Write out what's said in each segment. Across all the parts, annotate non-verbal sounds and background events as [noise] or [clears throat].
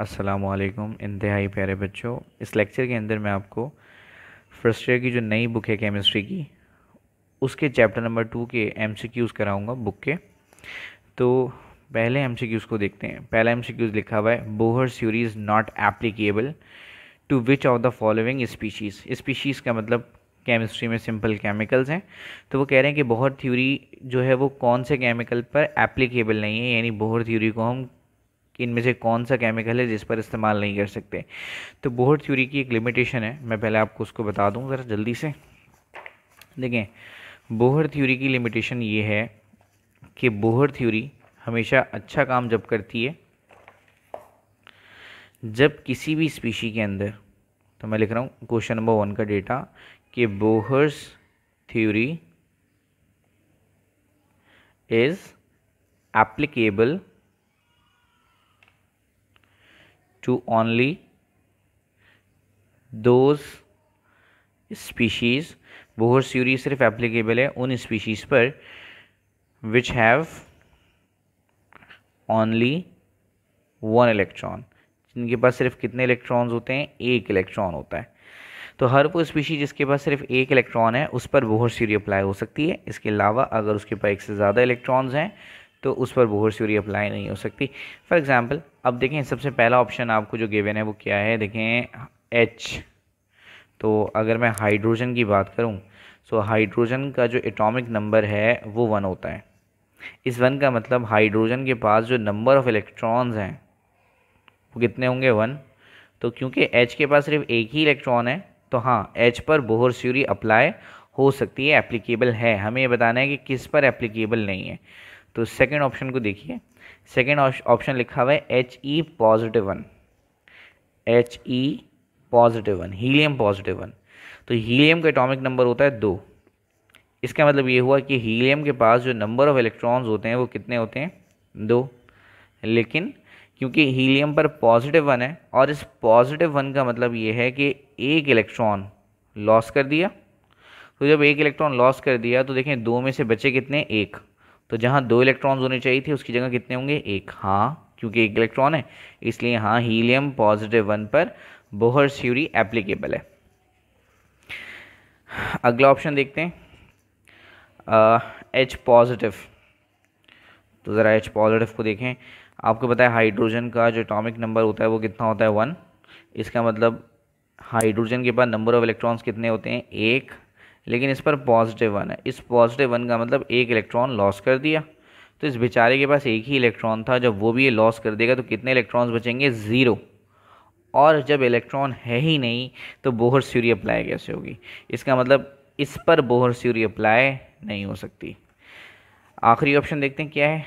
असलकम इंतहाई प्यारे बच्चों इस लेक्चर के अंदर मैं आपको फर्स्ट ईयर की जो नई बुक है केमिस्ट्री की उसके चैप्टर नंबर टू के एम सी क्यूज़ कराऊँगा बुक के तो पहले एम सी क्यूज़ को देखते हैं पहला एम सी क्यूज़ लिखा हुआ है Bohr series not applicable to which of the following species species का मतलब केमिस्ट्री में सिंपल केमिकल्स हैं तो वो कह रहे हैं कि बोहर थ्योरी जो है वो कौन से केमिकल पर एप्लीकेबल नहीं है यानी बोहर थ्योरी को हम कि इनमें से कौन सा केमिकल है जिस पर इस्तेमाल नहीं कर सकते तो बोहर थ्योरी की एक लिमिटेशन है मैं पहले आपको उसको बता दूँ ज़रा जल्दी से देखें बोहर थ्योरी की लिमिटेशन ये है कि बोहर थ्योरी हमेशा अच्छा काम जब करती है जब किसी भी स्पीशी के अंदर तो मैं लिख रहा हूँ क्वेश्चन नंबर वन का डेटा कि Bohr's theory is applicable to only those species Bohr series सिर्फ एप्लीकेबल है उन स्पीशीज़ पर which have only one electron जिनके पास सिर्फ कितने इलेक्ट्रॉन्स होते हैं एक इलेक्ट्रॉन होता है तो हर वो स्पीशी जिसके पास सिर्फ एक इलेक्ट्रॉन है उस पर बोहर सीरी अप्लाई हो सकती है इसके अलावा अगर उसके पास एक से ज़्यादा इलेक्ट्रॉन्स हैं तो उस पर बोहर सिवरी अप्लाई नहीं हो सकती फॉर एग्ज़ाम्पल अब देखें सबसे पहला ऑप्शन आपको जो गिवन है वो क्या है देखें एच तो अगर मैं हाइड्रोजन की बात करूं सो हाइड्रोजन का जो एटॉमिक नंबर है वो वन होता है इस वन का मतलब हाइड्रोजन के पास जो नंबर ऑफ़ इलेक्ट्रॉन्स हैं वो कितने होंगे वन तो क्योंकि एच के पास सिर्फ एक ही इलेक्ट्रॉन है तो हाँ एच पर बोहर स्यूरी अप्लाई हो सकती है एप्लीकेबल है हमें ये बताना है कि किस पर एप्लीकेबल नहीं है तो सेकेंड ऑप्शन को देखिए सेकेंड ऑप्शन लिखा हुआ है H E positive one H E positive one helium positive one तो हीलियम का एटॉमिक नंबर होता है दो इसका मतलब ये हुआ कि हीलियम के पास जो नंबर ऑफ इलेक्ट्रॉन्स होते हैं वो कितने होते हैं दो लेकिन क्योंकि हीलियम पर पॉजिटिव वन है और इस पॉजिटिव वन का मतलब ये है कि एक इलेक्ट्रॉन लॉस कर दिया तो जब एक इलेक्ट्रॉन लॉस कर दिया तो देखें दो में से बचे कितने एक तो जहाँ दो इलेक्ट्रॉन्स होने चाहिए थे उसकी जगह कितने होंगे एक हाँ क्योंकि एक इलेक्ट्रॉन है इसलिए हाँ हीलियम पॉजिटिव वन पर बोहर थ्योरी एप्लीकेबल है अगला ऑप्शन देखते हैं एच पॉजिटिव तो ज़रा एच पॉजिटिव को देखें आपको पता है हाइड्रोजन का जो एटॉमिक नंबर होता है वो कितना होता है वन इसका मतलब हाइड्रोजन के बाद नंबर ऑफ इलेक्ट्रॉन्स कितने होते हैं एक लेकिन इस पर पॉजिटिव वन है इस पॉजिटिव वन का मतलब एक इलेक्ट्रॉन लॉस कर दिया तो इस बेचारे के पास एक ही इलेक्ट्रॉन था जब वो भी ये लॉस कर देगा तो कितने इलेक्ट्रॉन्स बचेंगे ज़ीरो और जब इलेक्ट्रॉन है ही नहीं तो बोहर सीरी अप्लाई कैसे होगी इसका मतलब इस पर बोहर सीरी अप्लाई नहीं हो सकती आखिरी ऑप्शन देखते हैं क्या है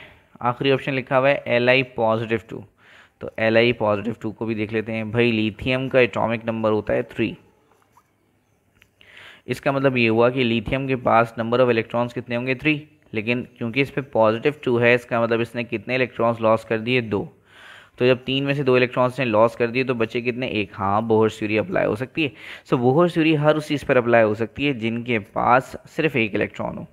आखिरी ऑप्शन लिखा हुआ है एल आई पॉजिटिव टू तो एल आई पॉजिटिव टू को भी देख लेते हैं भाई लीथियम का एटॉमिक नंबर होता है थ्री इसका मतलब ये हुआ कि लिथियम के पास नंबर ऑफ इलेक्ट्रॉन्स कितने होंगे थ्री लेकिन क्योंकि इस पर पॉजिटिव टू है इसका मतलब इसने कितने इलेक्ट्रॉन्स लॉस कर दिए दो तो जब तीन में से दो इलेक्ट्रॉन्स ने लॉस कर दिए तो बचे कितने एक हाँ बोहर सूरी अप्लाई हो सकती है सो so, बोहर सूरी हर उस चीज़ पर अप्लाई हो सकती है जिनके पास सिर्फ एक इलेक्ट्रॉन हो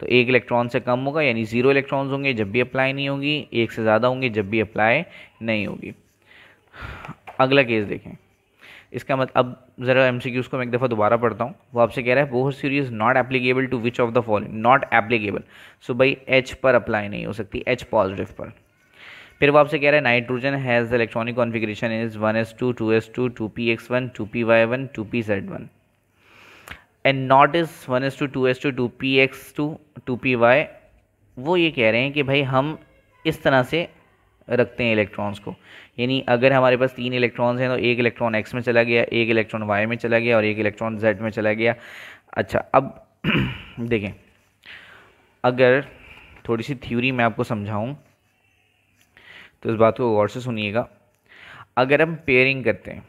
तो एक इलेक्ट्रॉन से कम होगा यानी ज़ीरो इलेक्ट्रॉन्स होंगे जब भी अप्लाई नहीं होगी एक से ज़्यादा होंगे जब भी अप्लाई नहीं होगी अगला केस देखें इसका मतलब अब ज़रा एम सी को मैं एक दफ़ा दोबारा पढ़ता हूँ वो आपसे कह रहा है Bohr series not applicable to which of the following not applicable so भाई एच पर अप्लाई नहीं हो सकती एच पॉजिटिव पर फिर वो आपसे कह रहा है nitrogen has electronic configuration is one S two two S two two P X one two P Y one two P Z one and not is one S two two S two two P X two two P Y वो ये कह रहे हैं कि भाई हम इस तरह से रखते हैं इलेक्ट्रॉन्स को यानी अगर हमारे पास तीन इलेक्ट्रॉन्स हैं तो एक इलेक्ट्रॉन एक्स में चला गया एक इलेक्ट्रॉन वाई में चला गया और एक इलेक्ट्रॉन जेड में चला गया अच्छा अब [clears throat] देखें अगर थोड़ी सी थ्योरी मैं आपको समझाऊँ तो इस बात को गौर से सुनिएगा अगर हम पेयरिंग करते हैं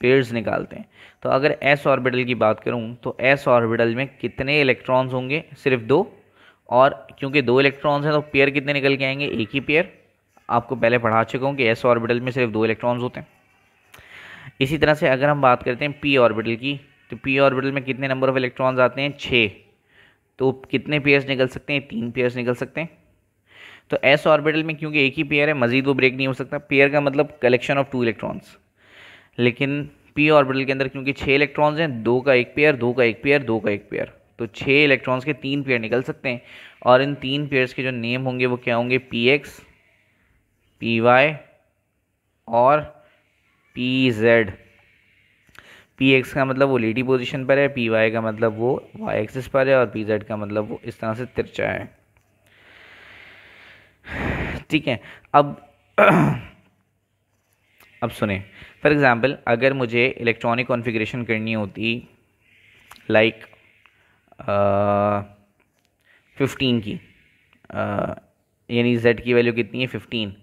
पेयर्स निकालते हैं तो अगर एस ऑर्बिटल की बात करूँ तो एस ऑर्बिटल में कितने इलेक्ट्रॉन्स होंगे सिर्फ दो और क्योंकि दो इलेक्ट्रॉन्स हैं तो पेयर कितने निकल के आएंगे एक ही पेयर आपको पहले पढ़ा चुका हूँ कि एस ऑर्बिटल में सिर्फ दो इलेक्ट्रॉन्स होते हैं इसी तरह से अगर हम बात करते हैं पी ऑर्बिटल की तो पी ऑर्बिटल में कितने नंबर ऑफ इलेक्ट्रॉन्स आते हैं छः तो कितने पेयर्स निकल सकते हैं तीन पेयर्स निकल सकते हैं तो एस ऑर्बिटल में क्योंकि एक ही पेयर है मजीद वो ब्रेक नहीं हो सकता पेयर का मतलब कलेक्शन ऑफ टू इलेक्ट्रॉन्स लेकिन पी ऑर्बिटल के अंदर क्योंकि छः इलेक्ट्रॉन्स हैं दो का एक पेयर दो का एक पेयर दो का एक पेयर तो छः इलेक्ट्रॉन्स के तीन पेयर निकल सकते हैं और इन तीन पेयर्स के जो नेम होंगे वो क्या होंगे पी एक्स पी वाई और पी जेड पी एक्स का मतलब वो लेडी पोजीशन पर है पी वाई का मतलब वो वाई एक्सिस पर है और पी जेड का मतलब वो इस तरह से तिरछा है ठीक है अब [clears throat] अब सुने फॉर एग्ज़ाम्पल अगर मुझे इलेक्ट्रॉनिक कॉन्फ़िगरेशन करनी होती लाइक फिफ्टीन की यानी जेड की वैल्यू कितनी है फिफ्टीन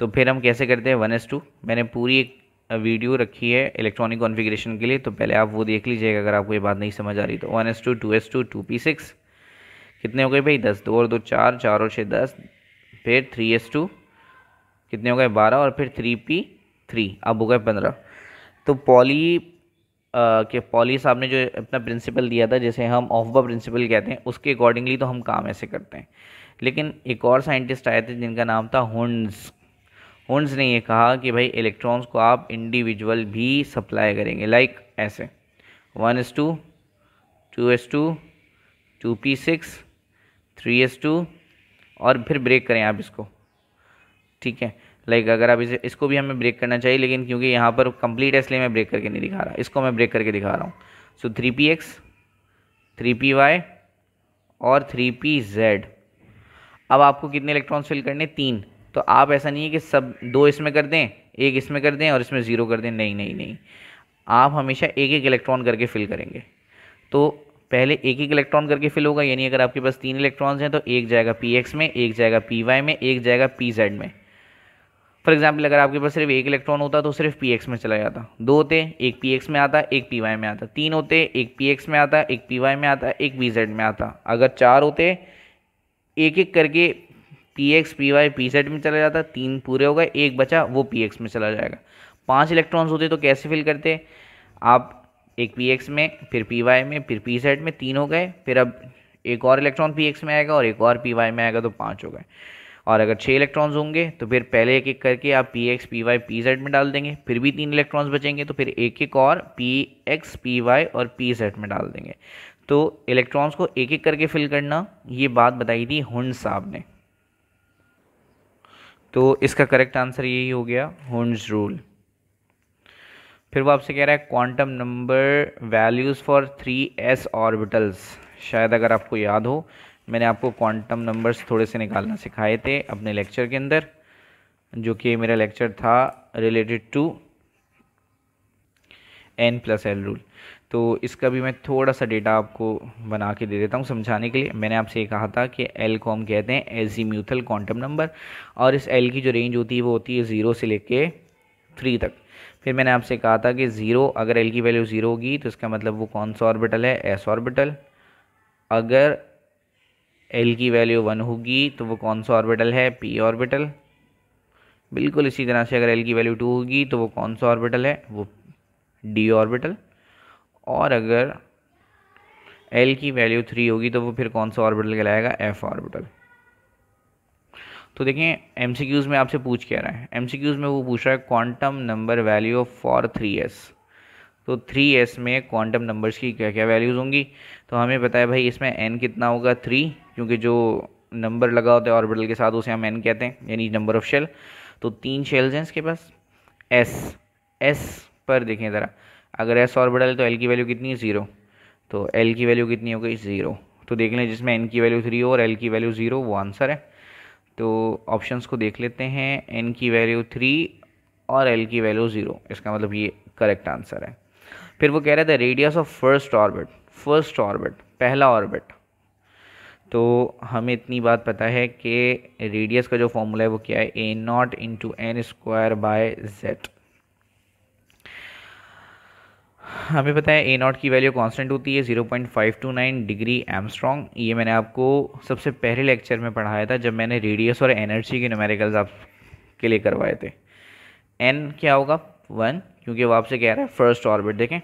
तो फिर हम कैसे करते हैं वन एस टू मैंने पूरी एक वीडियो रखी है इलेक्ट्रॉनिक कॉन्फ़िगरेशन के लिए तो पहले आप वो देख लीजिएगा अगर आपको ये बात नहीं समझ आ रही तो one S two two S two two P six कितने हो गए भाई दस दो और दो चार चार और छः दस फिर थ्री एस टू कितने हो गए बारह और फिर थ्री पी थ्री अब हो गए पंद्रह तो पॉली के पॉली साहब ने जो अपना प्रिंसिपल दिया था जैसे हम ऑफ प्रिंसिपल कहते हैं उसके अकॉर्डिंगली तो हम काम ऐसे करते हैं लेकिन एक और साइंटिस्ट आए थे जिनका नाम था हुंड्स उन्स ने ये कहा कि भाई इलेक्ट्रॉन्स को आप इंडिविजुअल भी सप्लाई करेंगे लाइक like ऐसे one S two two S two two P six three S two और फिर ब्रेक करें आप इसको ठीक है लाइक like अगर आप इसे इसको भी हमें ब्रेक करना चाहिए लेकिन क्योंकि यहाँ पर कंप्लीट है इसलिए मैं ब्रेक करके नहीं दिखा रहा इसको मैं ब्रेक करके दिखा रहा हूँ so three P X three P Y और थ्री पी जेड अब आपको कितने इलेक्ट्रॉन्स फिल करने तीन तो आप ऐसा नहीं है कि सब दो इसमें कर दें एक इसमें कर दें और इसमें ज़ीरो कर दें नहीं नहीं नहीं आप हमेशा एक एक इलेक्ट्रॉन करके फिल करेंगे तो पहले एक एक इलेक्ट्रॉन करके फिल होगा यानी अगर आपके पास तीन इलेक्ट्रॉन्स हैं तो एक जाएगा पी एक्स में एक जाएगा पी वाई में एक जाएगा पी जेड में फॉर एग्जाम्पल अगर आपके पास सिर्फ एक इलेक्ट्रॉन होता तो सिर्फ पी एक्स में चला जाता दो होते एक पी एक्स में आता एक पी वाई में आता तीन होते एक पी एक्स में आता एक पी वाई में आता एक पी जेड में आता अगर चार होते एक एक करके P X P Y P set में चला जाता तीन पूरे हो गए एक बचा वो पी एक्स में चला जाएगा पांच इलेक्ट्रॉन्स होते तो कैसे फिल करते आप एक पी एक्स में फिर पी वाई में फिर पी सेट में तीन हो गए फिर अब एक और इलेक्ट्रॉन पी एक्स में आएगा और एक और पी वाई में आएगा तो पाँच हो गए और अगर छः इलेक्ट्रॉन्स होंगे तो फिर पहले एक एक करके आप P X P Y P set में डाल देंगे फिर भी तीन इलेक्ट्रॉन्स बचेंगे तो फिर एक एक और पी एक्स पी वाई और पी सेट में डाल देंगे तो इलेक्ट्रॉन्स को एक एक करके फिल करना ये बात बताई थी हुंड साहब ने तो इसका करेक्ट आंसर यही हो गया होन्स रूल फिर वो आपसे कह रहा है quantum number values for three S orbitals शायद अगर आपको याद हो मैंने आपको क्वांटम नंबर्स थोड़े से निकालना सिखाए थे अपने लेक्चर के अंदर जो कि मेरा लेक्चर था related to N plus L rule तो इसका भी मैं थोड़ा सा डेटा आपको बना के दे देता हूँ समझाने के लिए मैंने आपसे ये कहा था कि एल को हम कहते हैं एजी म्यूथल क्वांटम नंबर और इस एल की जो रेंज होती है वो होती है ज़ीरो से लेके थ्री तक फिर मैंने आपसे कहा था कि ज़ीरो अगर एल की वैल्यू ज़ीरो होगी तो इसका मतलब वो कौन सा ऑर्बिटल है एस ऑर्बिटल अगर एल की वैल्यू वन होगी तो वो कौन सा ऑर्बिटल है पी ऑर्बिटल बिल्कुल इसी तरह से अगर एल की वैल्यू टू होगी तो वो कौन सा ऑर्बिटल है वो डी ऑर्बिटल और अगर एल की वैल्यू थ्री होगी तो वो फिर कौन सा ऑर्बिटल कहलाएगा एफ ऑर्बिटल तो देखें एम में आपसे पूछ क्या रहा है एम में वो पूछ रहा है quantum number value of for three S तो थ्री एस में क्वांटम नंबर्स की क्या क्या वैल्यूज़ होंगी तो हमें पता है भाई इसमें एन कितना होगा थ्री क्योंकि जो नंबर लगा होता है ऑर्बिटल के साथ उसे हम एन कहते हैं यानी नंबर ऑफ शेल तो तीन शेल्स हैं इसके पास एस एस पर देखें ज़रा अगर एस ऑर्बिटल है तो एल की वैल्यू कितनी है ज़ीरो तो एल की वैल्यू कितनी हो गई ज़ीरो तो देख लें जिसमें एन की वैल्यू थ्री और एल की वैल्यू ज़ीरो वो आंसर है तो ऑप्शंस को देख लेते हैं एन की वैल्यू थ्री और एल की वैल्यू ज़ीरो इसका मतलब ये करेक्ट आंसर है फिर वो कह रहा था radius of first orbit first orbit पहला ऑर्बिट तो हमें इतनी बात पता है कि रेडियस का जो फॉर्मूला है वो क्या है A naught into N square by Z हमें पता है ए नॉट की वैल्यू कांस्टेंट होती है 0.529 डिग्री एमस्ट्रॉन्ग ये मैंने आपको सबसे पहले लेक्चर में पढ़ाया था जब मैंने रेडियस और एनर्जी के न्यूमेरिकल्स आप के लिए करवाए थे एन क्या होगा वन क्योंकि वो आपसे कह रहा है फर्स्ट ऑर्बिट देखें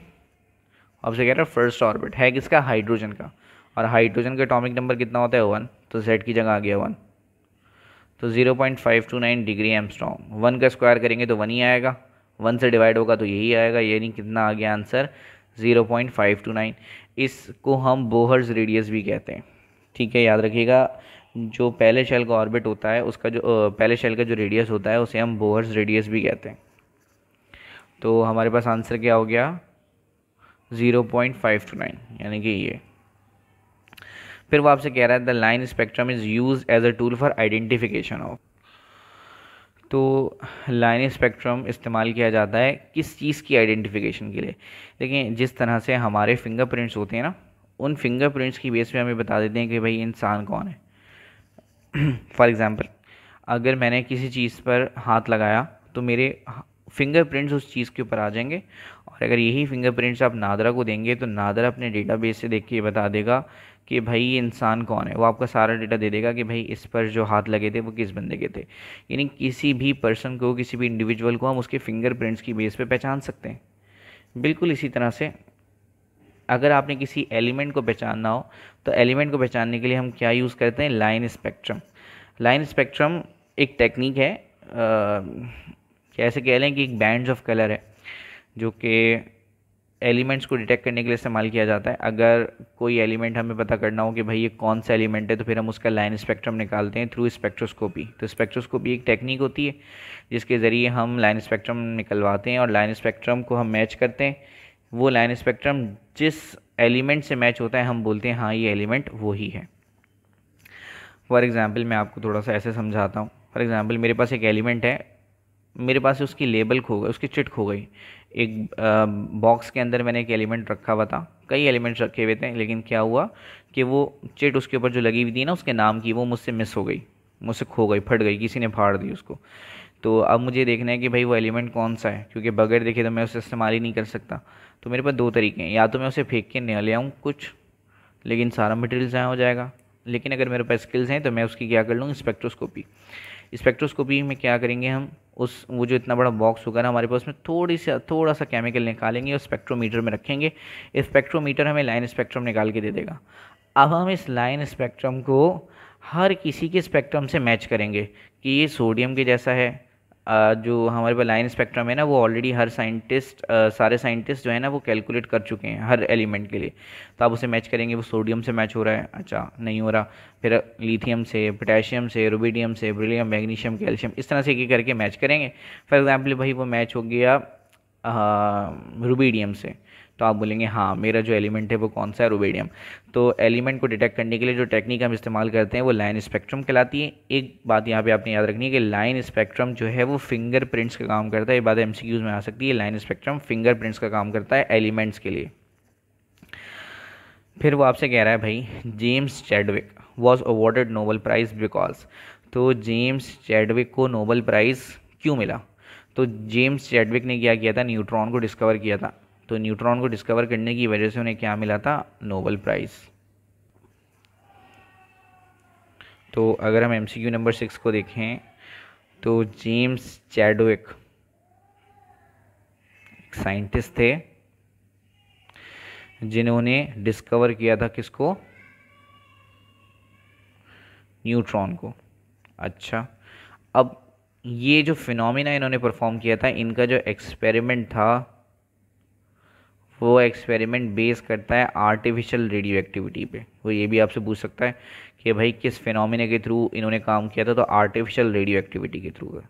आपसे कह रहा है फर्स्ट ऑर्बिट है किसका हाइड्रोजन का और हाइड्रोजन का अटोमिक नंबर कितना होता है वन तो जेड की जगह आ गया वन तो ज़ीरो डिग्री एमस्ट्रॉन्ग वन का स्क्वायर करेंगे तो वन ही आएगा वन से डिवाइड होगा तो यही आएगा यानी कितना आ गया answer zero point five two nine इसको हम बोहर्स रेडियस भी कहते हैं ठीक है याद रखिएगा जो पहले शेल का ऑर्बिट होता है उसका जो पहले शेल का जो रेडियस होता है उसे हम बोहर्स रेडियस भी कहते हैं तो हमारे पास आंसर क्या हो गया zero point five two nine यानी कि ये फिर वो आपसे कह रहा है the line spectrum is use as a tool for identification of तो लाइन स्पेक्ट्रम इस्तेमाल किया जाता है किस चीज़ की आइडेंटिफिकेशन के लिए देखिए जिस तरह से हमारे फिंगरप्रिंट्स होते हैं ना उन फिंगरप्रिंट्स की बेस पे हमें बता देते हैं कि भाई इंसान कौन है [clears throat] फॉर एग्ज़ाम्पल अगर मैंने किसी चीज़ पर हाथ लगाया तो मेरे फिंगरप्रिंट्स उस चीज़ के ऊपर आ जाएंगे और अगर यही फिंगरप्रिंट्स आप नादरा को देंगे तो नादरा अपने डेटाबेस से देख के बता देगा कि भाई ये इंसान कौन है वो आपका सारा डेटा दे देगा कि भाई इस पर जो हाथ लगे थे वो किस बंदे के थे यानी किसी भी पर्सन को किसी भी इंडिविजुअल को हम उसके फिंगरप्रिंट्स की बेस पे पहचान सकते हैं बिल्कुल इसी तरह से अगर आपने किसी एलिमेंट को पहचानना हो तो एलिमेंट को पहचानने के लिए हम क्या यूज़ करते हैं लाइन स्पेक्ट्रम लाइन स्पेक्ट्रम एक टेक्निक है कैसे कह लें कि एक बैंड्स ऑफ कलर है जो कि एलिमेंट्स को डिटेक्ट करने के लिए इस्तेमाल किया जाता है अगर कोई एलिमेंट हमें पता करना हो कि भाई ये कौन सा एलिमेंट है तो फिर हम उसका लाइन स्पेक्ट्रम निकालते हैं थ्रू स्पेक्ट्रोस्कोपी तो स्पेक्ट्रोस्कोपी एक टेक्निक होती है जिसके ज़रिए हम लाइन स्पेक्ट्रम निकलवाते हैं और लाइन स्पेक्ट्रम को हम मैच करते हैं वो लाइन स्पेक्ट्रम जिस एलिमेंट से मैच होता है हम बोलते हैं हाँ ये एलिमेंट वही है फॉर एग्ज़ाम्पल मैं आपको थोड़ा सा ऐसे समझाता हूँ फॉर एग्ज़ाम्पल मेरे पास एक एलिमेंट है मेरे पास उसकी लेबल खो गई उसकी चिट खो गई एक बॉक्स के अंदर मैंने एक एलिमेंट रखा हुआ था कई एलिमेंट्स रखे हुए थे लेकिन क्या हुआ कि वो चिट उसके ऊपर जो लगी हुई थी ना उसके नाम की वो मुझसे मिस हो गई मुझसे खो गई फट गई किसी ने फाड़ दी उसको तो अब मुझे देखना है कि भाई वो एलिमेंट कौन सा है क्योंकि बगैर देखे तो मैं उसे इस्तेमाल ही नहीं कर सकता तो मेरे पास दो तरीके हैं या तो मैं उसे फेंक के नया ले आऊँ कुछ लेकिन सारा मटेरियल ज़ाया हो जाएगा लेकिन अगर मेरे पास स्किल्स हैं तो मैं उसकी क्या कर लूँ स्पेक्ट्रोस्कोपी स्पेक्ट्रोस्कोपी में क्या करेंगे हम उस वो जो इतना बड़ा बॉक्स होगा ना हमारे पास में थोड़ी सा थोड़ा सा केमिकल निकालेंगे और स्पेक्ट्रोमीटर में रखेंगे स्पेक्ट्रोमीटर हमें लाइन स्पेक्ट्रम निकाल के दे देगा अब हम इस लाइन स्पेक्ट्रम को हर किसी के स्पेक्ट्रम से मैच करेंगे कि ये सोडियम के जैसा है जो हमारे पास लाइन स्पेक्ट्रम है ना वो ऑलरेडी हर साइंटिस्ट सारे साइंटिस्ट जो है ना वो कैलकुलेट कर चुके हैं हर एलिमेंट के लिए तो आप उसे मैच करेंगे वो सोडियम से मैच हो रहा है अच्छा नहीं हो रहा फिर लिथियम से पोटेशियम से रुबीडियम से ब्रिलियम मैग्नीशियम कैल्शियम इस तरह से एक करके मैच करेंगे फॉर एग्ज़ाम्पल भाई वो मैच हो गया रुबीडियम से तो आप बोलेंगे हाँ मेरा जो एलिमेंट है वो कौन सा है रोबेडियम तो एलिमेंट को डिटेक्ट करने के लिए जो टेक्निक हम इस्तेमाल करते हैं वो लाइन स्पेक्ट्रम कहलाती है एक बात यहाँ पे आपने याद रखनी है कि लाइन स्पेक्ट्रम जो है वो फिंगर प्रिंट्स का काम करता है ये बात एम में आ सकती है लाइन स्पेक्ट्रम फिंगर प्रिंट्स का काम करता है एलिमेंट्स के लिए फिर वो आपसे कह रहा है भाई James Chadwick was awarded Nobel prize because तो जेम्स चैडविक को नोबल प्राइज़ क्यों मिला तो जेम्स चैडविक ने क्या किया था न्यूट्रॉन को डिस्कवर किया था तो न्यूट्रॉन को डिस्कवर करने की वजह से उन्हें क्या मिला था नोबल प्राइज़ तो अगर हम एम नंबर सिक्स को देखें तो जेम्स चैडविक साइंटिस्ट थे जिन्होंने डिस्कवर किया था किसको न्यूट्रॉन को अच्छा अब ये जो फिनोमिना इन्होंने परफॉर्म किया था इनका जो एक्सपेरिमेंट था वो एक्सपेरिमेंट बेस करता है आर्टिफिशियल रेडियो एक्टिविटी पे वो ये भी आपसे पूछ सकता है कि भाई किस फिनोमिना के थ्रू इन्होंने काम किया था तो आर्टिफिशियल रेडियो एक्टिविटी के थ्रू है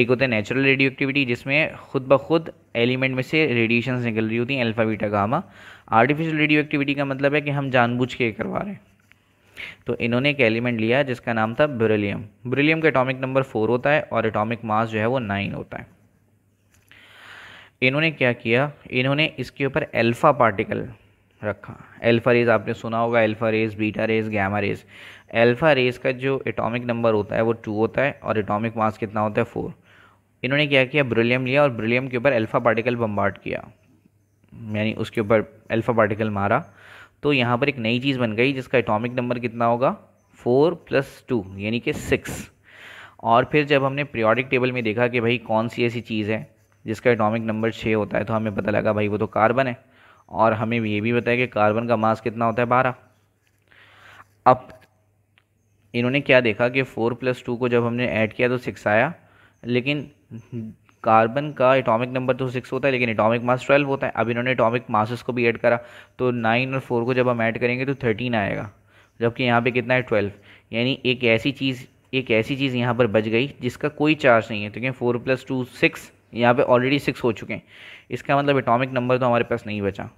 एक होता है नेचुरल रेडियो एक्टिविटी जिसमें खुद ब खुद एलिमेंट में से रेडिएशन निकल रही होती हैं beta gamma artificial radioactivity का मतलब है कि हम जानबूझ के करवा रहे हैं तो इन्होंने एक एलिमेंट लिया जिसका नाम था ब्रिलियम ब्रिलियम का एटॉमिक नंबर फोर होता है और एटॉमिक मास जो है वो नाइन होता है इन्होंने क्या किया इन्होंने इसके ऊपर अल्फ़ा पार्टिकल रखा अल्फ़ा रेज आपने सुना होगा alpha rays beta rays gamma rays alpha rays का जो एटॉमिक नंबर होता है वो टू होता है और एटॉमिक मास कितना होता है फोर इन्होंने क्या किया ब्रिलियम लिया और ब्रिलियम के ऊपर अल्फ़ा पार्टिकल बम्बार्ड किया यानी उसके ऊपर अल्फ़ा पार्टिकल मारा तो यहाँ पर एक नई चीज़ बन गई जिसका एटॉमिक नंबर कितना होगा फोर प्लस टू यानी कि सिक्स और फिर जब हमने पीरियोडिक टेबल में देखा कि भाई कौन सी ऐसी चीज़ है जिसका एटॉमिक नंबर छः होता है तो हमें पता लगा भाई वो तो कार्बन है और हमें ये भी बताया कि कार्बन का मास कितना होता है बारह अब इन्होंने क्या देखा कि फ़ोर प्लस टू को जब हमने ऐड किया तो सिक्स आया लेकिन कार्बन का एटॉमिक नंबर तो सिक्स होता है लेकिन एटॉमिक मास ट्वेल्व होता है अब इन्होंने एटॉमिक मासेस को भी ऐड करा तो नाइन और फोर को जब हम ऐड करेंगे तो थर्टीन आएगा जबकि यहाँ पे कितना है ट्वेल्व यानी एक ऐसी चीज़ एक ऐसी चीज़ यहाँ पर बच गई जिसका कोई चार्ज नहीं है तो क्या फोर प्लस टू सिक्स यहाँ पे ऑलरेडी सिक्स हो चुके हैं इसका मतलब एटॉमिक नंबर तो हमारे पास नहीं बचा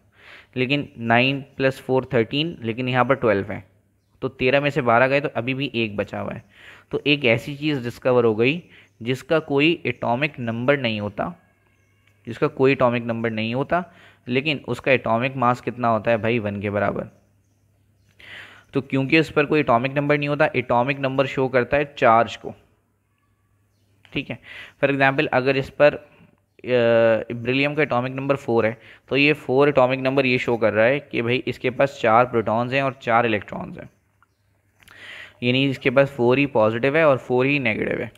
लेकिन नाइन प्लस फोर थर्टीन लेकिन यहाँ पर ट्वेल्व है तो तेरह में से बारह गए तो अभी भी एक बचा हुआ है तो एक ऐसी चीज़ डिस्कवर हो गई जिसका कोई एटॉमिक नंबर नहीं होता जिसका कोई एटॉमिक नंबर नहीं होता लेकिन उसका एटॉमिक मास कितना होता है भाई वन के बराबर तो क्योंकि इस पर कोई एटॉमिक नंबर नहीं होता एटॉमिक नंबर शो करता है चार्ज को ठीक है फॉर एग्ज़ाम्पल अगर इस पर ब्रिलियम का एटॉमिक नंबर फोर है तो ये फोर एटॉमिक नंबर ये शो कर रहा है कि भाई इसके पास चार प्रोटॉन्स हैं और चार इलेक्ट्रॉन्स हैं यानी इसके पास फोर ही पॉजिटिव है और फोर ही नेगेटिव है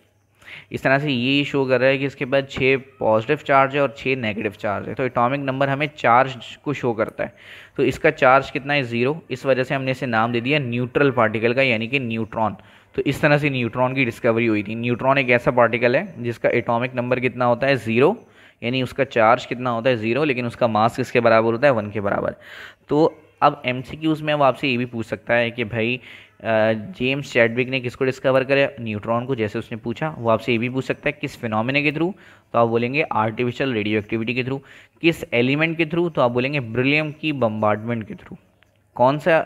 इस तरह से ये शो कर रहा है कि इसके पास छः पॉजिटिव चार्ज है और छः नेगेटिव चार्ज है तो एटॉमिक नंबर हमें चार्ज को शो करता है तो इसका चार्ज कितना है ज़ीरो इस वजह से हमने इसे नाम दे दिया न्यूट्रल पार्टिकल का यानी कि न्यूट्रॉन तो इस तरह से न्यूट्रॉन की डिस्कवरी हुई थी न्यूट्रॉन एक ऐसा पार्टिकल है जिसका एटॉमिक नंबर कितना होता है ज़ीरो यानी उसका चार्ज कितना होता है ज़ीरो लेकिन उसका मास किसके बराबर होता है वन के बराबर तो अब एम में अब आपसे ये भी पूछ सकता है कि भाई जेम्स चैडविक ने किसको डिस्कवर करा न्यूट्रॉन को जैसे उसने पूछा वो आपसे ये भी पूछ सकता है किस फिनोमिने के थ्रू तो आप बोलेंगे आर्टिफिशियल रेडियो एक्टिविटी के थ्रू किस एलिमेंट के थ्रू तो आप बोलेंगे ब्रिलियम की बम्बार्डमेंट के थ्रू कौन सा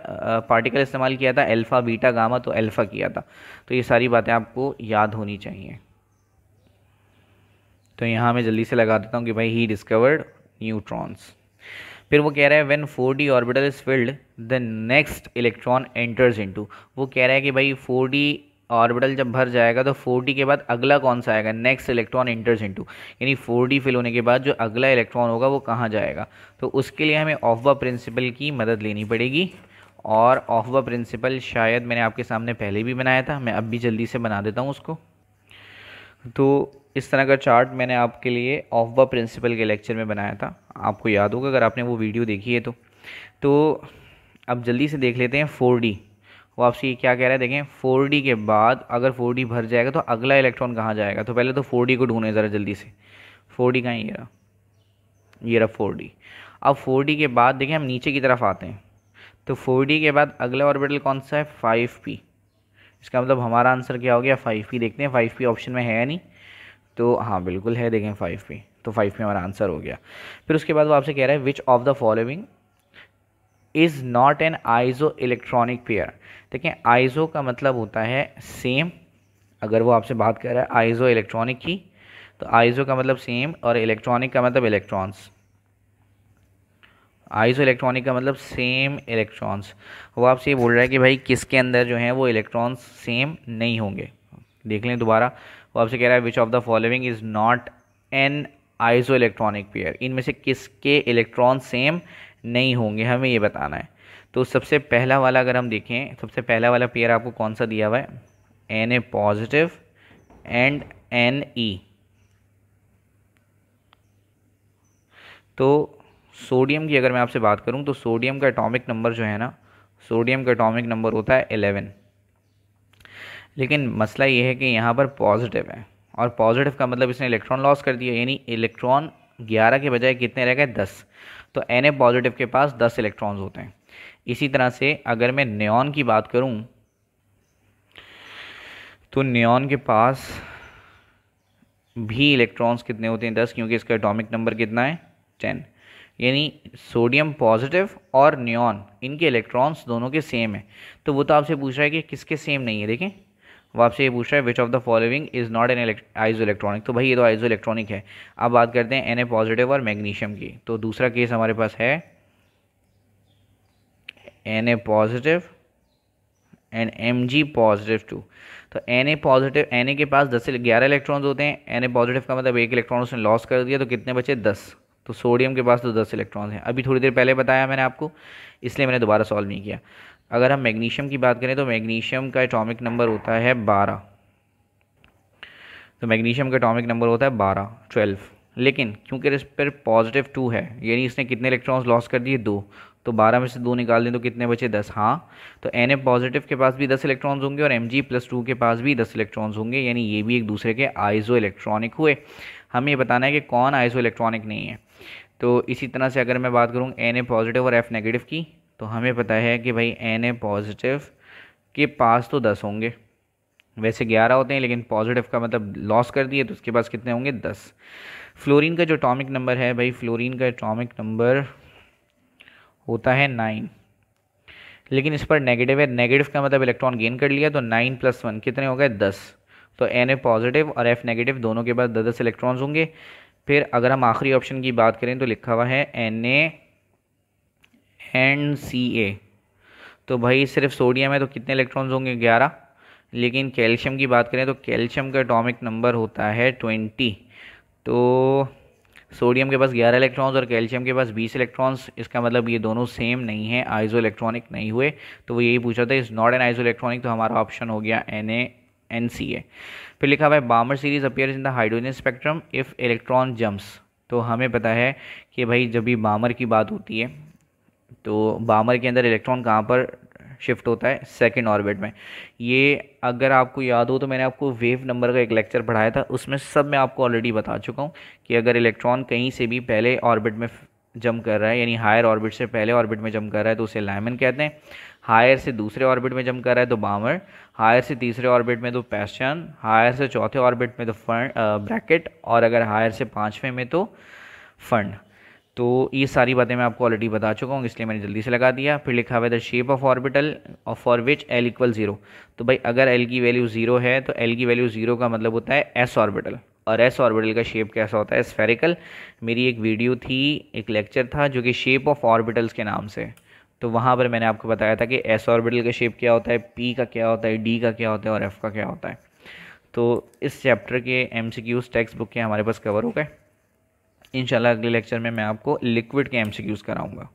पार्टिकल इस्तेमाल किया था अल्फ़ा बीटा गामा तो अल्फ़ा किया था तो ये सारी बातें आपको याद होनी चाहिए तो यहाँ मैं जल्दी से लगा देता हूँ कि भाई ही डिस्कवर्ड न्यूट्रॉन्स फिर वो कह रहा है when four D orbital is filled the next electron enters into वो कह रहा है कि भाई फोर डी ऑर्बिटल जब भर जाएगा तो 4d के बाद अगला कौन सा आएगा नेक्स्ट इलेक्ट्रॉन इंटर्स इनटू यानी 4d फिल होने के बाद जो अगला इलेक्ट्रॉन होगा वो कहाँ जाएगा तो उसके लिए हमें ऑफवा प्रिंसिपल की मदद लेनी पड़ेगी और ऑफवा प्रिंसिपल शायद मैंने आपके सामने पहले भी बनाया था मैं अब भी जल्दी से बना देता हूँ उसको तो इस तरह का चार्ट मैंने आपके लिए ऑफवा प्रिंसिपल के लेक्चर में बनाया था आपको याद होगा अगर आपने वो वीडियो देखी है तो तो अब जल्दी से देख लेते हैं फोर डी वो आपसे क्या कह रहा है देखें फोर के बाद अगर फोर भर जाएगा तो अगला इलेक्ट्रॉन कहाँ जाएगा तो पहले तो फोर को ढूंढें ज़रा जल्दी से फोर डी कहाँ ये रहा ये रहा फोर अब फोर के बाद देखें हम नीचे की तरफ आते हैं तो फोर के बाद अगला ऑर्बिटल कौन सा है फाइव पी इसका मतलब हमारा आंसर क्या हो गया फाइव पी देखते हैं फाइव पी ऑप्शन में है नहीं तो हाँ बिल्कुल है देखें फाइव पी तो फाइव पी हमारा आंसर हो गया फिर उसके बाद वो आपसे कह रहा है which of the following is not an isoelectronic pair देखें आइज़ो का मतलब होता है सेम अगर वो आपसे बात कर रहा है आइज़ो इलेक्ट्रॉनिक की तो आइज़ो का मतलब सेम और इलेक्ट्रॉनिक का मतलब इलेक्ट्रॉन्स आइजो इलेक्ट्रॉनिक का मतलब सेम इलेक्ट्रॉन्स वो आपसे ये बोल रहा है कि भाई किसके अंदर जो है वो इलेक्ट्रॉन्स सेम नहीं होंगे देख लें दोबारा वो आपसे कह रहा है which of the following is not an isoelectronic pair इनमें से किसके इलेक्ट्रॉन सेम नहीं होंगे हमें ये बताना है तो सबसे पहला वाला अगर हम देखें सबसे पहला वाला पेयर आपको कौन सा दिया हुआ है N A positive and N E तो सोडियम की अगर मैं आपसे बात करूं तो सोडियम का एटॉमिक नंबर जो है ना सोडियम का एटॉमिक नंबर होता है एलेवन लेकिन मसला ये है कि यहाँ पर पॉजिटिव है और पॉजिटिव का मतलब इसने इलेक्ट्रॉन लॉस कर दिया यानी इलेक्ट्रॉन ग्यारह के बजाय कितने रह गए दस तो एन ए पॉजिटिव के पास दस इलेक्ट्रॉन्स होते हैं इसी तरह से अगर मैं न्योन की बात करूं तो न्योन के पास भी इलेक्ट्रॉन्स कितने होते हैं दस क्योंकि इसका एटॉमिक नंबर कितना है टेन यानी सोडियम पॉजिटिव और न्योन इनके इलेक्ट्रॉन्स दोनों के सेम है तो वो तो आपसे पूछ रहा है कि किसके सेम नहीं है देखें वो आपसे ये पूछ रहा है which of the following is not an isoelectronic तो भाई ये तो आइजो इलेक्ट्रॉनिक है अब बात करते हैं एन ए पॉजिटिव और मैग्नीशियम की तो दूसरा केस हमारे पास है N A positive and M G positive two तो N A positive N A के पास दस से ग्यारह इलेक्ट्रॉन्स होते हैं एन ए पॉजिटिव का मतलब एक इलेक्ट्रॉन उसने लॉस कर दिया तो कितने बचे दस तो सोडियम के पास तो दस इलेक्ट्रॉन्स हैं अभी थोड़ी देर पहले बताया मैंने आपको इसलिए मैंने दोबारा सॉल्व नहीं किया अगर हम मैग्नीशियम की बात करें तो मैग्नीशियम का एटॉमिक नंबर होता है बारह तो मैग्नीशियम का एटॉमिक नंबर होता है बारह ट्वेल्व लेकिन क्योंकि इस पर पॉजिटिव टू है यानी इसने कितने इलेक्ट्रॉन्स लॉस कर दिए दो तो 12 में से दो निकाल दें तो कितने बचे 10 हाँ तो एन ए पॉजिटिव के पास भी 10 इलेक्ट्रॉन्स होंगे और एम जी प्लस टू के पास भी 10 इलेक्ट्रॉन्स होंगे यानी ये भी एक दूसरे के आइजो इलेक्ट्रॉनिक हुए हमें ये बताना है कि कौन आइजो इलेक्ट्रॉनिक नहीं है तो इसी तरह से अगर मैं बात करूँ एन ए पॉजिटिव और एफ नेगेटिव की तो हमें पता है कि भाई एन ए पॉजिटिव के पास तो दस होंगे वैसे ग्यारह होते हैं लेकिन पॉजिटिव का मतलब लॉस कर दिए तो उसके पास कितने होंगे दस फ्लोरीन का जो अटोमिक नंबर है भाई फ्लोरीन का अटोमिक नंबर होता है नाइन लेकिन इस पर नेगेटिव है नेगेटिव का मतलब इलेक्ट्रॉन गेन कर लिया तो नाइन प्लस वन कितने हो गए दस तो एन ए पॉजिटिव और एफ नेगेटिव दोनों के बाद दस दस इलेक्ट्रॉन्स होंगे फिर अगर हम आखिरी ऑप्शन की बात करें तो लिखा हुआ है एन ए एन सी ए तो भाई सिर्फ सोडियम है तो कितने इलेक्ट्रॉन्स होंगे ग्यारह लेकिन कैल्शियम की बात करें तो कैल्शियम का एटॉमिक नंबर होता है ट्वेंटी तो सोडियम के पास 11 इलेक्ट्रॉन्स और कैल्शियम के पास 20 इलेक्ट्रॉन्स इसका मतलब ये दोनों सेम नहीं है आइजो इलेक्ट्रॉनिक नहीं हुए तो वो यही पूछा था is not an isoelectronic तो हमारा ऑप्शन हो गया एन ए एन सी ए फिर लिखा हुआ है Balmer series appear in the hydrogen spectrum if electron jumps तो हमें पता है कि भाई जब भी बामर की बात होती है तो बामर के अंदर इलेक्ट्रॉन कहाँ पर शिफ्ट होता है सेकेंड ऑर्बिट में ये अगर आपको याद हो तो मैंने आपको वेव नंबर का एक लेक्चर पढ़ाया था उसमें सब मैं आपको ऑलरेडी बता चुका हूँ कि अगर इलेक्ट्रॉन कहीं से भी पहले ऑर्बिट में जम कर रहा है यानी हायर ऑर्बिट से पहले ऑर्बिट में जम कर रहा है तो उसे लाइमन कहते हैं हायर से दूसरे ऑर्बिट में जम कर रहा है तो बामर हायर से तीसरे ऑर्बिट में तो पैशन हायर से चौथे ऑर्बिट में तो फंड ब्रैकेट और अगर हायर से पाँचवें में तो फंड तो ये सारी बातें मैं आपको ऑलरेडी बता चुका हूँ इसलिए मैंने जल्दी से लगा दिया फिर लिखा हुआ है द शेप ऑफ ऑर्बिटल और for which L equal zero तो भाई अगर एल की वैल्यू ज़ीरो है तो एल की वैल्यू ज़ीरो का मतलब होता है एस ऑर्बिटल और एस ऑर्बिटल का शेप कैसा होता है स्फेरिकल मेरी एक वीडियो थी एक लेक्चर था जो कि शेप ऑफ ऑर्बिटल्स के नाम से तो वहाँ पर मैंने आपको बताया था कि एस ऑर्बिटल का शेप क्या होता है पी का क्या होता है डी का क्या होता है और एफ़ का क्या होता है तो इस चैप्टर के M C Qs textbook के हमारे पास कवर हो गए इंशाल्लाह अगले लेक्चर में मैं आपको लिक्विड के एमसीक्यूज कराऊंगा